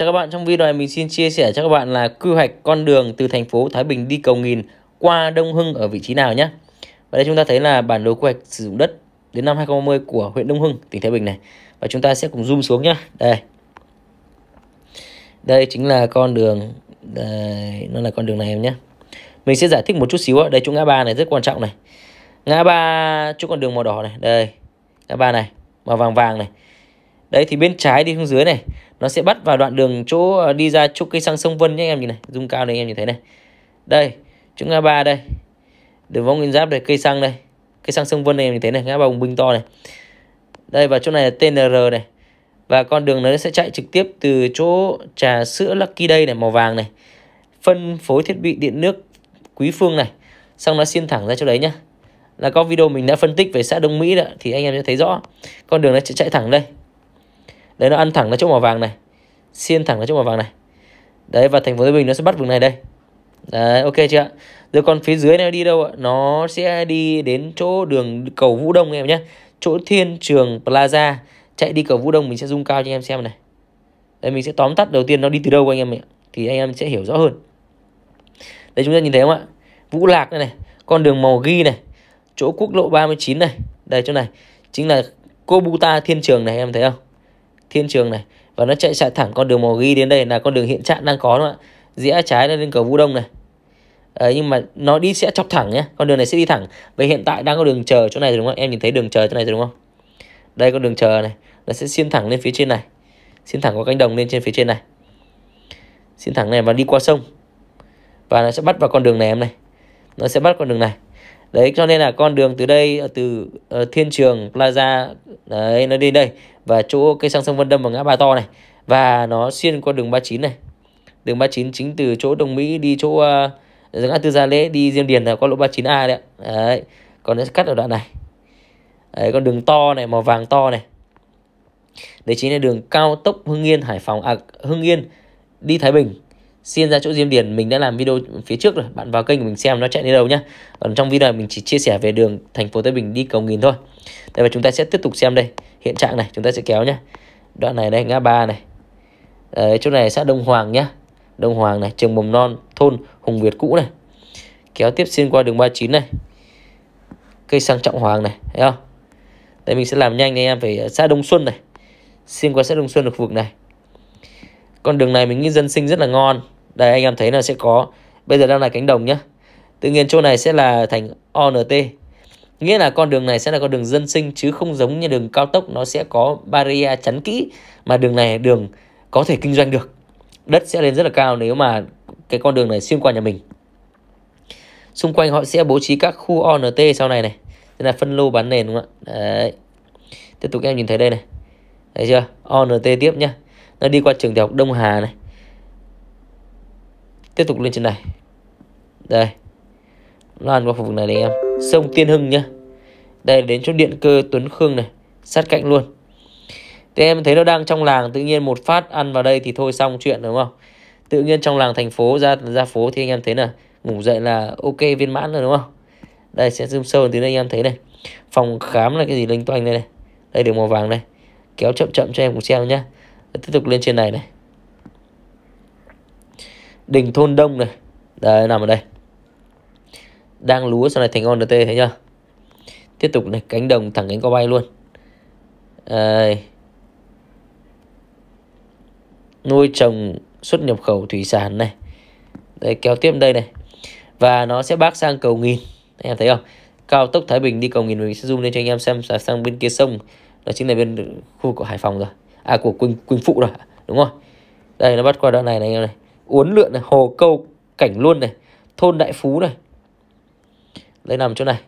Chào các bạn, trong video này mình xin chia sẻ cho các bạn là quy hoạch con đường từ thành phố Thái Bình đi cầu nghìn qua Đông Hưng ở vị trí nào nhé. Và đây chúng ta thấy là bản đồ quy hoạch sử dụng đất đến năm 2030 của huyện Đông Hưng, tỉnh Thái Bình này. Và chúng ta sẽ cùng zoom xuống nhé. Đây. Đây chính là con đường, đây, nó là con đường này em nhé. Mình sẽ giải thích một chút xíu, đây chỗ ngã ba này rất quan trọng này. Ngã ba chỗ con đường màu đỏ này, đây. Ngã ba này, màu vàng vàng này Đấy thì bên trái đi xuống dưới này Nó sẽ bắt vào đoạn đường chỗ ờ, đi ra chỗ cây xăng sông Vân nhé anh em nhìn này Zoom cao này anh em nhìn thấy này Đây chỗ ngã ba đây Đường vong nguyên giáp đây cây xăng đây Cây xăng sông Vân này em nhìn thấy này ngã ba bùng Binh to này Đây và chỗ này là TNR này Và con đường nó sẽ chạy trực tiếp từ chỗ trà sữa Lucky Day này màu vàng này Phân phối thiết bị điện nước Quý Phương này Xong nó xuyên thẳng ra chỗ đấy nhá là có video mình đã phân tích về xã Đông Mỹ đó thì anh em sẽ thấy rõ con đường nó sẽ chạy thẳng đây đấy nó ăn thẳng nó chỗ màu vàng này xiên thẳng nó chỗ màu vàng này đấy và thành phố thái bình nó sẽ bắt vùng này đây đấy ok chưa ạ rồi còn phía dưới này nó đi đâu ạ nó sẽ đi đến chỗ đường cầu vũ đông em nhé chỗ thiên trường plaza chạy đi cầu vũ đông mình sẽ zoom cao cho anh em xem này đây mình sẽ tóm tắt đầu tiên nó đi từ đâu anh em ạ thì anh em sẽ hiểu rõ hơn đây chúng ta nhìn thấy không ạ vũ lạc đây này con đường màu ghi này chỗ quốc lộ 39 này đây chỗ này chính là Kobuta Thiên Trường này em thấy không thiên trường này và nó chạy chạy thẳng con đường màu ghi đến đây là con đường hiện trạng đang có đúng không ạ rẽ trái lên cầu vũ đông này Đấy, ờ, nhưng mà nó đi sẽ chọc thẳng nhé con đường này sẽ đi thẳng vậy hiện tại đang có đường chờ chỗ này rồi đúng không em nhìn thấy đường chờ chỗ này rồi đúng không đây có đường chờ này nó sẽ xiên thẳng lên phía trên này xiên thẳng qua cánh đồng lên trên phía trên này xiên thẳng này và đi qua sông và nó sẽ bắt vào con đường này em này nó sẽ bắt con đường này đấy cho nên là con đường từ đây ờ, từ uh, thiên trường plaza đấy nó đi đây và chỗ cây xăng sông Vân Đâm và ngã Ba To này và nó xuyên qua đường 39 này đường 39 chính từ chỗ Đồng Mỹ đi chỗ uh, ngã tư Gia Lễ đi Diêm Điền là qua lộ 39A đấy đấy còn nó cắt ở đoạn này đấy con đường to này màu vàng to này đấy chính là đường cao tốc Hưng Yên Hải Phòng à, Hưng Yên đi Thái Bình xin ra chỗ diêm điền mình đã làm video phía trước rồi bạn vào kênh của mình xem nó chạy đến đâu nhá còn trong video này mình chỉ chia sẻ về đường thành phố tây bình đi cầu nghìn thôi đây và chúng ta sẽ tiếp tục xem đây hiện trạng này chúng ta sẽ kéo nhá đoạn này đây ngã ba này Đấy, chỗ này xã đông hoàng nhá đông hoàng này trường mầm non thôn hùng việt cũ này kéo tiếp xuyên qua đường 39 này cây sang trọng hoàng này thấy không đây mình sẽ làm nhanh anh em phải xã đông xuân này xuyên qua xã đông xuân ở khu vực này con đường này mình nghĩ dân sinh rất là ngon đây anh em thấy là sẽ có bây giờ đang là cánh đồng nhá tự nhiên chỗ này sẽ là thành ONT nghĩa là con đường này sẽ là con đường dân sinh chứ không giống như đường cao tốc nó sẽ có barrier chắn kỹ mà đường này đường có thể kinh doanh được đất sẽ lên rất là cao nếu mà cái con đường này xuyên qua nhà mình xung quanh họ sẽ bố trí các khu ONT sau này này đây là phân lô bán nền đúng không ạ đấy tiếp tục em nhìn thấy đây này thấy chưa ONT tiếp nhá nó đi qua trường tiểu học Đông Hà này tiếp tục lên trên này đây loan qua khu vực này này em sông Tiên Hưng nhá đây đến chỗ điện cơ Tuấn Khương này sát cạnh luôn thì em thấy nó đang trong làng tự nhiên một phát ăn vào đây thì thôi xong chuyện đúng không tự nhiên trong làng thành phố ra ra phố thì anh em thấy là ngủ dậy là ok viên mãn rồi đúng không đây sẽ zoom sâu từ đây anh em thấy này phòng khám là cái gì linh toanh đây này đây đường màu vàng này, kéo chậm chậm cho em cùng xem nhá tiếp tục lên trên này này đình thôn đông này đây nằm ở đây đang lúa sau này thành on nt thấy chưa? tiếp tục này cánh đồng thẳng cánh có bay luôn à, nuôi trồng xuất nhập khẩu thủy sản này đây kéo tiếp đây này và nó sẽ bác sang cầu nghìn anh em thấy không cao tốc thái bình đi cầu nghìn mình sẽ zoom lên cho anh em xem sang bên kia sông đó chính là bên khu của hải phòng rồi à của quỳnh quỳnh phụ rồi đúng không đây nó bắt qua đoạn này này anh em này uốn lượn này hồ câu cảnh luôn này thôn đại phú này đây nằm chỗ này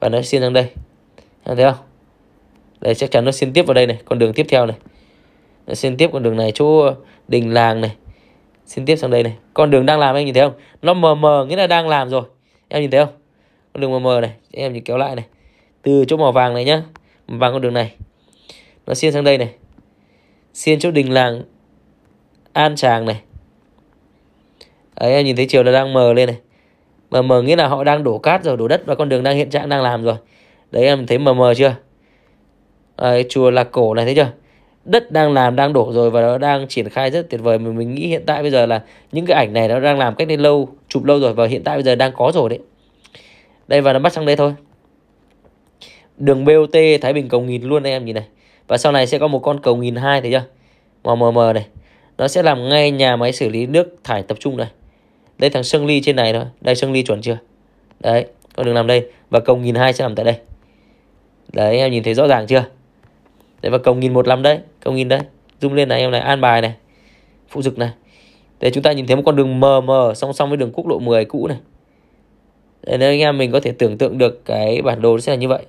và nó xin sang đây thấy không đây chắc chắn nó xin tiếp vào đây này con đường tiếp theo này nó xin tiếp con đường này chỗ đình làng này xin tiếp sang đây này con đường đang làm anh nhìn thấy không nó mờ mờ nghĩa là đang làm rồi em nhìn thấy không con đường mờ mờ này em nhìn kéo lại này từ chỗ màu vàng này nhá màu vàng con đường này nó xiên sang đây này xiên chỗ đình làng an tràng này Đấy em nhìn thấy chiều nó đang mờ lên này Mờ mờ nghĩa là họ đang đổ cát rồi đổ đất Và con đường đang hiện trạng đang làm rồi Đấy em thấy mờ mờ chưa Đấy, Chùa Lạc Cổ này thấy chưa Đất đang làm đang đổ rồi và nó đang triển khai rất tuyệt vời Mình, mình nghĩ hiện tại bây giờ là Những cái ảnh này nó đang làm cách đây lâu Chụp lâu rồi và hiện tại bây giờ đang có rồi đấy Đây và nó bắt sang đây thôi Đường BOT Thái Bình cầu nghìn luôn anh em nhìn này Và sau này sẽ có một con cầu nghìn hai thấy chưa Mờ mờ mờ này Nó sẽ làm ngay nhà máy xử lý nước thải tập trung này đây thằng Sơn Ly trên này thôi. Đây Sơn Ly chuẩn chưa? Đấy, con đường nằm đây và nghìn hai sẽ nằm tại đây. Đấy em nhìn thấy rõ ràng chưa? Đấy và nghìn một nằm đây cộng nghìn đấy. Zoom lên này em này, an bài này. Phụ dực này. Để chúng ta nhìn thấy một con đường mờ mờ song song với đường quốc lộ 10 cũ này. Đấy, nên anh em mình có thể tưởng tượng được cái bản đồ sẽ là như vậy.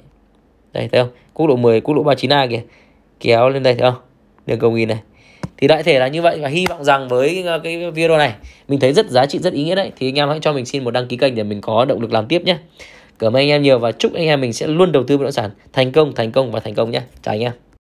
Đây thấy không? Quốc lộ 10, quốc lộ 39A kìa. Kéo lên đây thấy không? Đường cầu nghìn này thì đại thể là như vậy và hy vọng rằng với ờ, cái video này mình thấy rất giá trị rất ý nghĩa đấy thì anh em hãy cho mình xin một đăng ký kênh để mình có động lực làm tiếp nhé cảm ơn anh em nhiều và chúc anh em mình sẽ luôn đầu tư bất động sản thành công thành công và thành công nhé chào anh em